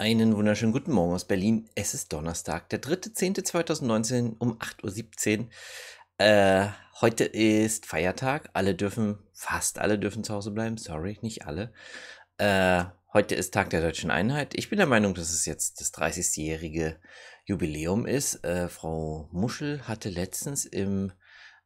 Einen wunderschönen guten Morgen aus Berlin. Es ist Donnerstag, der 3.10.2019 um 8.17 Uhr. Äh, heute ist Feiertag. Alle dürfen, fast alle dürfen zu Hause bleiben. Sorry, nicht alle. Äh, heute ist Tag der Deutschen Einheit. Ich bin der Meinung, dass es jetzt das 30-jährige Jubiläum ist. Äh, Frau Muschel hatte letztens im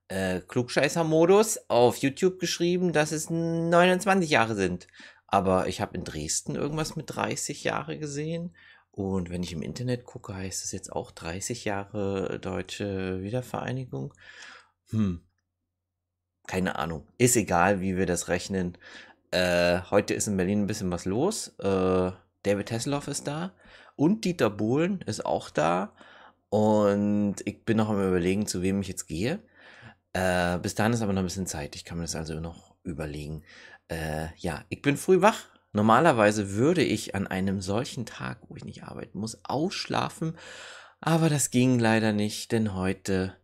äh, Klugscheißer-Modus auf YouTube geschrieben, dass es 29 Jahre sind. Aber ich habe in Dresden irgendwas mit 30 Jahre gesehen. Und wenn ich im Internet gucke, heißt es jetzt auch 30 Jahre deutsche Wiedervereinigung. Hm. Keine Ahnung. Ist egal, wie wir das rechnen. Äh, heute ist in Berlin ein bisschen was los. Äh, David Hasselhoff ist da. Und Dieter Bohlen ist auch da. Und ich bin noch am überlegen, zu wem ich jetzt gehe. Äh, bis dahin ist aber noch ein bisschen Zeit. Ich kann mir das also noch überlegen. Äh, ja, ich bin früh wach. Normalerweise würde ich an einem solchen Tag, wo ich nicht arbeiten muss, ausschlafen. Aber das ging leider nicht, denn heute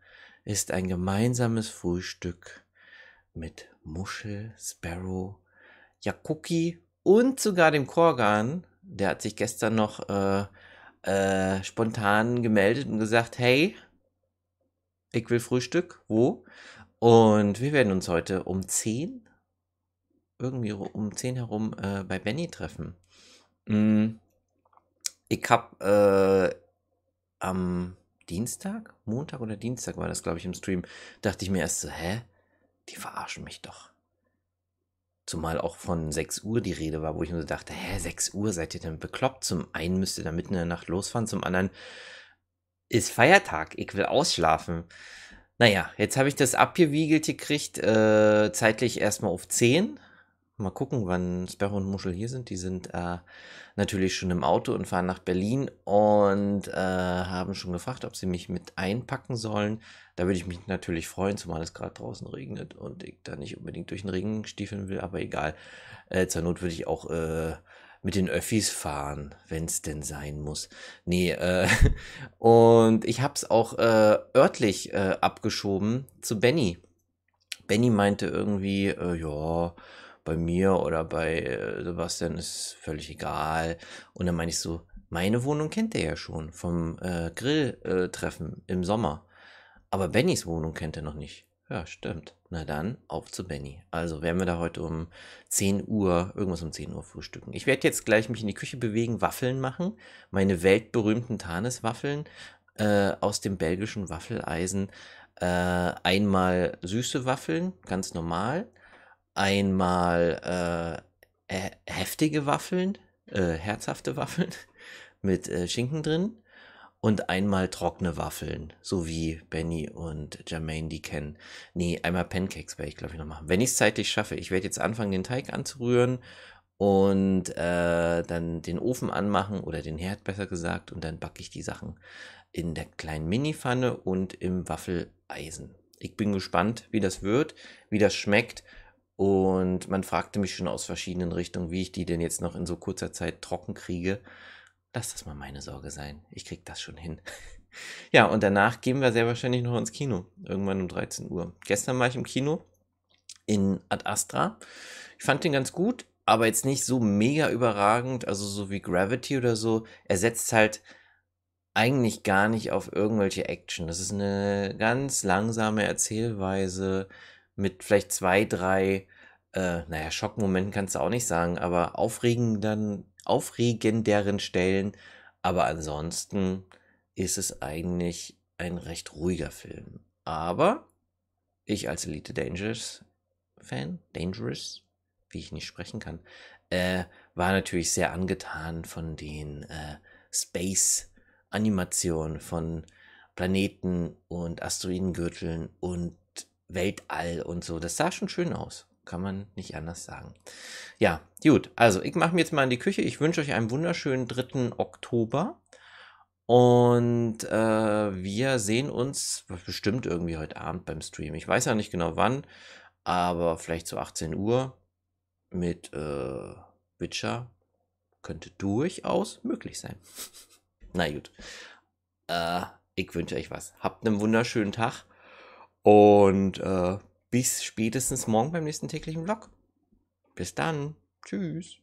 ist ein gemeinsames Frühstück mit Muschel, Sparrow, Jakuki und sogar dem Korgan. Der hat sich gestern noch äh, äh, spontan gemeldet und gesagt, hey, ich will Frühstück, wo? Und wir werden uns heute um 10 irgendwie um 10 herum äh, bei Benny treffen. Mm, ich habe äh, am Dienstag, Montag oder Dienstag war das, glaube ich, im Stream, dachte ich mir erst so, hä? Die verarschen mich doch. Zumal auch von 6 Uhr die Rede war, wo ich mir so dachte, hä, 6 Uhr seid ihr denn bekloppt? Zum einen müsst ihr da mitten in der Nacht losfahren, zum anderen ist Feiertag, ich will ausschlafen. Naja, jetzt habe ich das abgewiegelt gekriegt, äh, zeitlich erstmal auf 10, Mal gucken, wann Sperre und Muschel hier sind. Die sind äh, natürlich schon im Auto und fahren nach Berlin und äh, haben schon gefragt, ob sie mich mit einpacken sollen. Da würde ich mich natürlich freuen, zumal es gerade draußen regnet und ich da nicht unbedingt durch den Regen stiefeln will, aber egal. Äh, zur Not würde ich auch äh, mit den Öffis fahren, wenn es denn sein muss. Nee, äh, und ich habe es auch äh, örtlich äh, abgeschoben zu Benny. Benny meinte irgendwie, äh, ja, bei mir oder bei äh, Sebastian ist völlig egal. Und dann meine ich so, meine Wohnung kennt er ja schon vom äh, Grilltreffen äh, im Sommer. Aber Bennys Wohnung kennt er noch nicht. Ja, stimmt. Na dann, auf zu Benny. Also werden wir da heute um 10 Uhr, irgendwas um 10 Uhr frühstücken. Ich werde jetzt gleich mich in die Küche bewegen, Waffeln machen. Meine weltberühmten Tanis-Waffeln äh, aus dem belgischen Waffeleisen. Äh, einmal süße Waffeln, ganz normal einmal äh, heftige Waffeln, äh, herzhafte Waffeln mit äh, Schinken drin und einmal trockene Waffeln, so wie Benny und Jermaine die kennen. Nee, einmal Pancakes werde ich, glaube ich, noch machen. Wenn ich es zeitlich schaffe, ich werde jetzt anfangen, den Teig anzurühren und äh, dann den Ofen anmachen oder den Herd besser gesagt und dann backe ich die Sachen in der kleinen Mini-Pfanne und im Waffeleisen. Ich bin gespannt, wie das wird, wie das schmeckt und man fragte mich schon aus verschiedenen Richtungen, wie ich die denn jetzt noch in so kurzer Zeit trocken kriege. Lass das mal meine Sorge sein. Ich krieg das schon hin. ja, und danach gehen wir sehr wahrscheinlich noch ins Kino. Irgendwann um 13 Uhr. Gestern war ich im Kino in Ad Astra. Ich fand den ganz gut, aber jetzt nicht so mega überragend, also so wie Gravity oder so. Er setzt halt eigentlich gar nicht auf irgendwelche Action. Das ist eine ganz langsame Erzählweise, mit vielleicht zwei, drei, äh, naja, Schockmomenten kannst du auch nicht sagen, aber aufregenden, aufregenderen Stellen. Aber ansonsten ist es eigentlich ein recht ruhiger Film. Aber ich als Elite Dangerous Fan, Dangerous, wie ich nicht sprechen kann, äh, war natürlich sehr angetan von den äh, Space-Animationen von Planeten und Asteroidengürteln und Weltall und so. Das sah schon schön aus. Kann man nicht anders sagen. Ja, gut. Also, ich mache mir jetzt mal in die Küche. Ich wünsche euch einen wunderschönen 3. Oktober. Und äh, wir sehen uns bestimmt irgendwie heute Abend beim Stream. Ich weiß ja nicht genau wann, aber vielleicht so 18 Uhr mit äh, Witcher könnte durchaus möglich sein. Na gut. Äh, ich wünsche euch was. Habt einen wunderschönen Tag. Und äh, bis spätestens morgen beim nächsten täglichen Vlog. Bis dann. Tschüss.